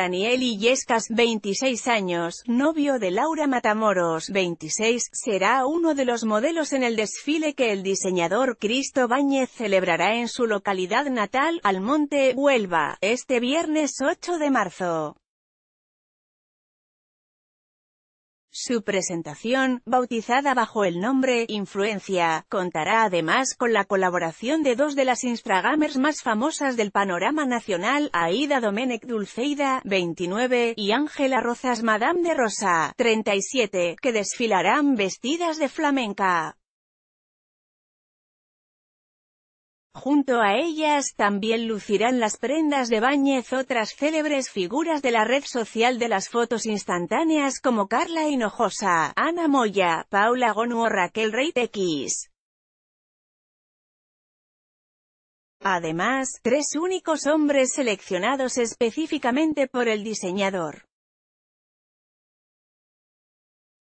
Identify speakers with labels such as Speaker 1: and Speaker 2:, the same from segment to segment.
Speaker 1: Daniel Ilescas, 26 años, novio de Laura Matamoros, 26, será uno de los modelos en el desfile que el diseñador Cristo Báñez celebrará en su localidad natal, Almonte, Huelva, este viernes 8 de marzo. Su presentación, bautizada bajo el nombre Influencia, contará además con la colaboración de dos de las Instagramers más famosas del panorama nacional, Aida Domenech Dulceida, 29, y Ángela Rozas Madame de Rosa, 37, que desfilarán vestidas de flamenca. Junto a ellas también lucirán las prendas de Báñez otras célebres figuras de la red social de las fotos instantáneas como Carla Hinojosa, Ana Moya, Paula Gonu o Raquel Reitequis. Además, tres únicos hombres seleccionados específicamente por el diseñador.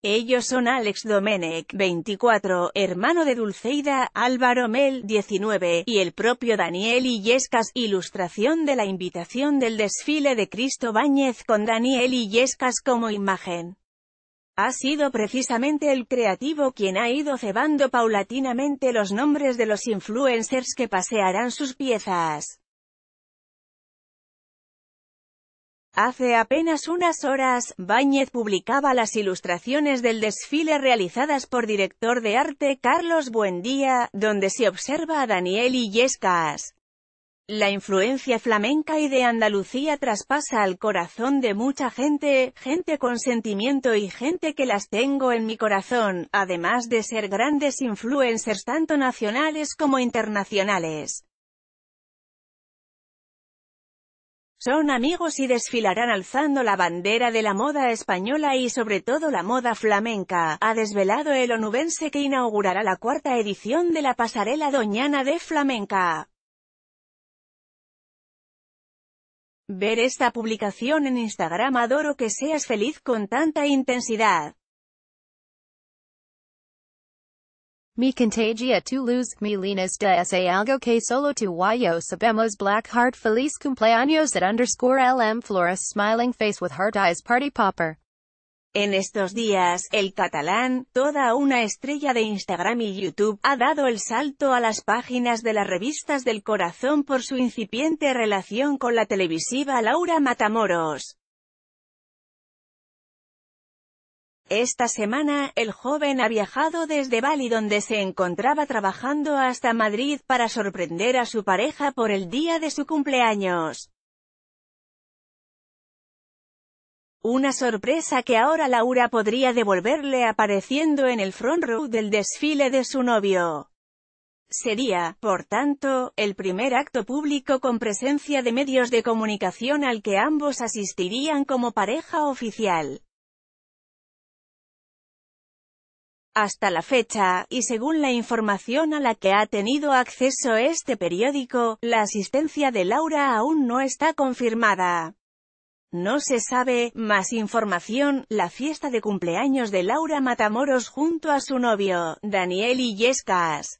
Speaker 1: Ellos son Alex Domenech, 24, hermano de Dulceida, Álvaro Mel, 19, y el propio Daniel Illescas. Ilustración de la invitación del desfile de Cristo Báñez con Daniel Illescas como imagen. Ha sido precisamente el creativo quien ha ido cebando paulatinamente los nombres de los influencers que pasearán sus piezas. Hace apenas unas horas, Báñez publicaba las ilustraciones del desfile realizadas por director de arte Carlos Buendía, donde se observa a Daniel Illescas. La influencia flamenca y de Andalucía traspasa al corazón de mucha gente, gente con sentimiento y gente que las tengo en mi corazón, además de ser grandes influencers tanto nacionales como internacionales. Son amigos y desfilarán alzando la bandera de la moda española y sobre todo la moda flamenca, ha desvelado el onubense que inaugurará la cuarta edición de la pasarela doñana de flamenca. Ver esta publicación en Instagram adoro que seas feliz con tanta intensidad. Mi contagia tu luz, mi linas de ese algo que solo tu yo sabemos black heart feliz cumpleaños at underscore lm flores smiling face with heart eyes party popper. En estos días, el catalán, toda una estrella de Instagram y YouTube, ha dado el salto a las páginas de las revistas del corazón por su incipiente relación con la televisiva Laura Matamoros. Esta semana, el joven ha viajado desde Bali donde se encontraba trabajando hasta Madrid para sorprender a su pareja por el día de su cumpleaños. Una sorpresa que ahora Laura podría devolverle apareciendo en el front row del desfile de su novio. Sería, por tanto, el primer acto público con presencia de medios de comunicación al que ambos asistirían como pareja oficial. Hasta la fecha, y según la información a la que ha tenido acceso este periódico, la asistencia de Laura aún no está confirmada. No se sabe, más información, la fiesta de cumpleaños de Laura Matamoros junto a su novio, Daniel Illescas.